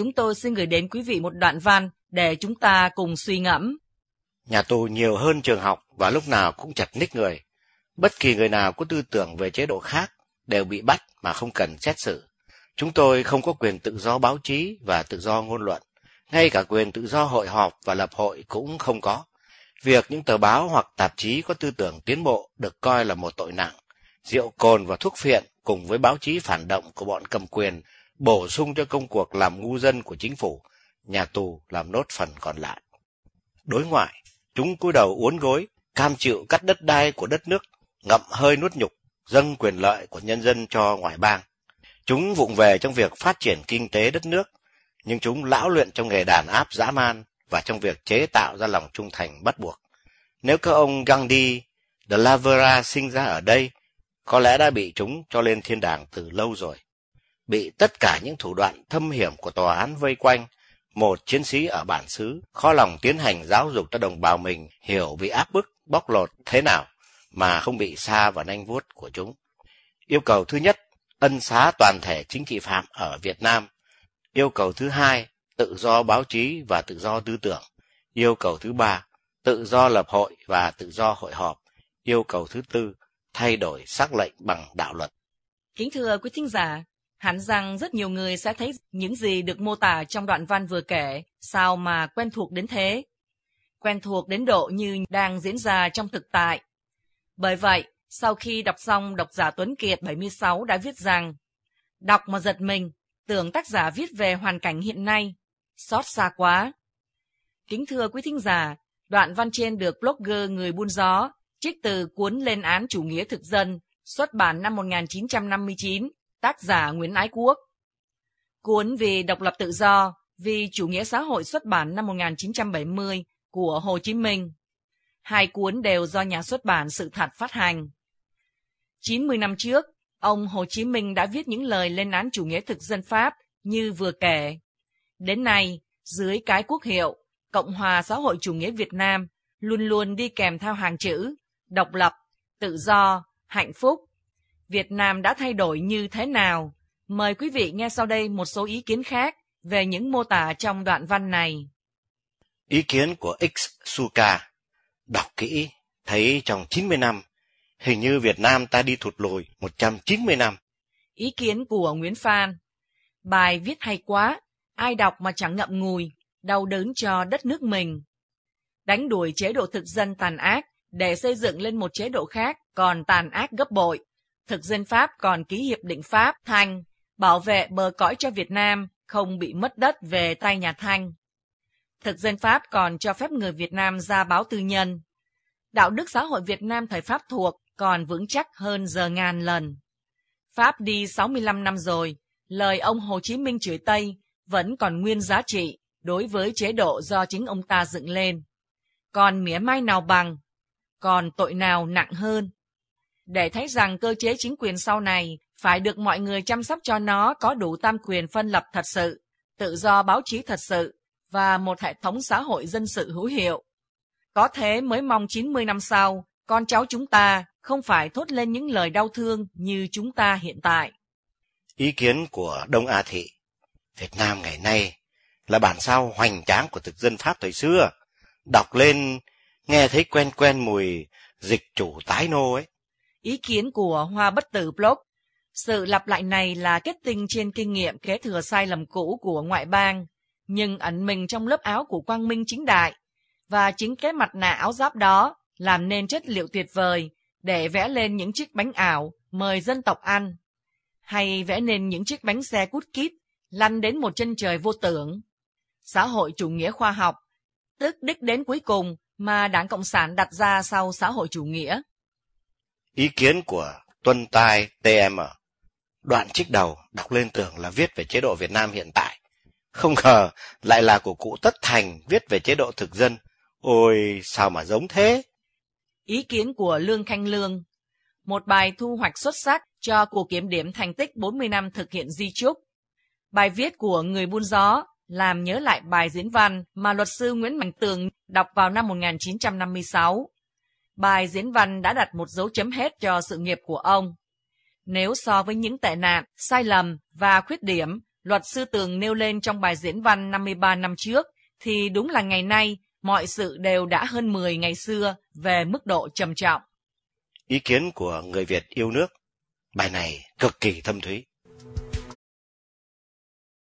chúng tôi xin gửi đến quý vị một đoạn văn để chúng ta cùng suy ngẫm. Nhà tù nhiều hơn trường học và lúc nào cũng chặt ních người. Bất kỳ người nào có tư tưởng về chế độ khác đều bị bắt mà không cần xét xử. Chúng tôi không có quyền tự do báo chí và tự do ngôn luận. Ngay cả quyền tự do hội họp và lập hội cũng không có. Việc những tờ báo hoặc tạp chí có tư tưởng tiến bộ được coi là một tội nặng. Rượu cồn và thuốc phiện cùng với báo chí phản động của bọn cầm quyền bổ sung cho công cuộc làm ngu dân của chính phủ, nhà tù làm nốt phần còn lại. Đối ngoại, chúng cúi đầu uốn gối, cam chịu cắt đất đai của đất nước, ngậm hơi nuốt nhục, dâng quyền lợi của nhân dân cho ngoại bang. Chúng vụng về trong việc phát triển kinh tế đất nước, nhưng chúng lão luyện trong nghề đàn áp dã man và trong việc chế tạo ra lòng trung thành bắt buộc. Nếu các ông Gandhi, De La sinh ra ở đây, có lẽ đã bị chúng cho lên thiên đàng từ lâu rồi bị tất cả những thủ đoạn thâm hiểm của tòa án vây quanh, một chiến sĩ ở bản xứ khó lòng tiến hành giáo dục cho đồng bào mình hiểu bị áp bức, bóc lột thế nào mà không bị xa vào nanh vuốt của chúng. Yêu cầu thứ nhất, ân xá toàn thể chính trị phạm ở Việt Nam. Yêu cầu thứ hai, tự do báo chí và tự do tư tưởng. Yêu cầu thứ ba, tự do lập hội và tự do hội họp. Yêu cầu thứ tư, thay đổi xác lệnh bằng đạo luật. Kính thưa quý thính giả, Hắn rằng rất nhiều người sẽ thấy những gì được mô tả trong đoạn văn vừa kể, sao mà quen thuộc đến thế? Quen thuộc đến độ như đang diễn ra trong thực tại. Bởi vậy, sau khi đọc xong, độc giả Tuấn Kiệt 76 đã viết rằng Đọc mà giật mình, tưởng tác giả viết về hoàn cảnh hiện nay, xót xa quá. Kính thưa quý thính giả, đoạn văn trên được blogger Người Buôn Gió trích từ cuốn Lên án chủ nghĩa thực dân, xuất bản năm 1959 tác giả Nguyễn Ái Quốc. Cuốn Vì độc lập tự do, vì chủ nghĩa xã hội xuất bản năm 1970 của Hồ Chí Minh. Hai cuốn đều do nhà xuất bản Sự Thật phát hành. 90 năm trước, ông Hồ Chí Minh đã viết những lời lên án chủ nghĩa thực dân Pháp như vừa kể. Đến nay, dưới cái quốc hiệu Cộng hòa xã hội chủ nghĩa Việt Nam luôn luôn đi kèm theo hàng chữ độc lập, tự do, hạnh phúc, Việt Nam đã thay đổi như thế nào? Mời quý vị nghe sau đây một số ý kiến khác về những mô tả trong đoạn văn này. Ý kiến của X Suka đọc kỹ thấy trong 90 năm, hình như Việt Nam ta đi thụt lùi 190 năm. Ý kiến của Nguyễn Phan Bài viết hay quá, ai đọc mà chẳng ngậm ngùi, đau đớn cho đất nước mình. Đánh đuổi chế độ thực dân tàn ác để xây dựng lên một chế độ khác còn tàn ác gấp bội thực dân Pháp còn ký hiệp định Pháp Thanh, bảo vệ bờ cõi cho Việt Nam không bị mất đất về tay nhà Thanh. Thực dân Pháp còn cho phép người Việt Nam ra báo tư nhân. Đạo đức xã hội Việt Nam thời Pháp thuộc còn vững chắc hơn giờ ngàn lần. Pháp đi 65 năm rồi, lời ông Hồ Chí Minh chửi Tây vẫn còn nguyên giá trị đối với chế độ do chính ông ta dựng lên. Còn mía mai nào bằng, còn tội nào nặng hơn để thấy rằng cơ chế chính quyền sau này phải được mọi người chăm sóc cho nó có đủ tam quyền phân lập thật sự, tự do báo chí thật sự và một hệ thống xã hội dân sự hữu hiệu. Có thế mới mong 90 năm sau, con cháu chúng ta không phải thốt lên những lời đau thương như chúng ta hiện tại. Ý kiến của Đông A Thị Việt Nam ngày nay là bản sao hoành tráng của thực dân Pháp thời xưa. Đọc lên, nghe thấy quen quen mùi dịch chủ tái nô ấy ý kiến của Hoa Bất Tử Blog. Sự lặp lại này là kết tinh trên kinh nghiệm kế thừa sai lầm cũ của ngoại bang, nhưng ẩn mình trong lớp áo của quang minh chính đại. Và chính cái mặt nạ áo giáp đó làm nên chất liệu tuyệt vời để vẽ lên những chiếc bánh ảo mời dân tộc ăn. Hay vẽ nên những chiếc bánh xe cút kít lăn đến một chân trời vô tưởng. Xã hội chủ nghĩa khoa học, tức đích đến cuối cùng mà Đảng Cộng sản đặt ra sau xã hội chủ nghĩa ý kiến của Tuân Tai TM. Đoạn trích đầu đọc lên tưởng là viết về chế độ Việt Nam hiện tại. Không ngờ lại là của cụ Tất Thành viết về chế độ thực dân. Ôi, sao mà giống thế? Ý kiến của Lương Khanh Lương Một bài thu hoạch xuất sắc cho cuộc kiểm điểm thành tích 40 năm thực hiện di trúc. Bài viết của Người Buôn Gió làm nhớ lại bài diễn văn mà luật sư Nguyễn Mạnh Tường đọc vào năm 1956. Bài diễn văn đã đặt một dấu chấm hết cho sự nghiệp của ông. Nếu so với những tệ nạn, sai lầm và khuyết điểm luật sư Tường nêu lên trong bài diễn văn 53 năm trước, thì đúng là ngày nay mọi sự đều đã hơn 10 ngày xưa về mức độ trầm trọng. Ý kiến của người Việt yêu nước, bài này cực kỳ thâm thúy.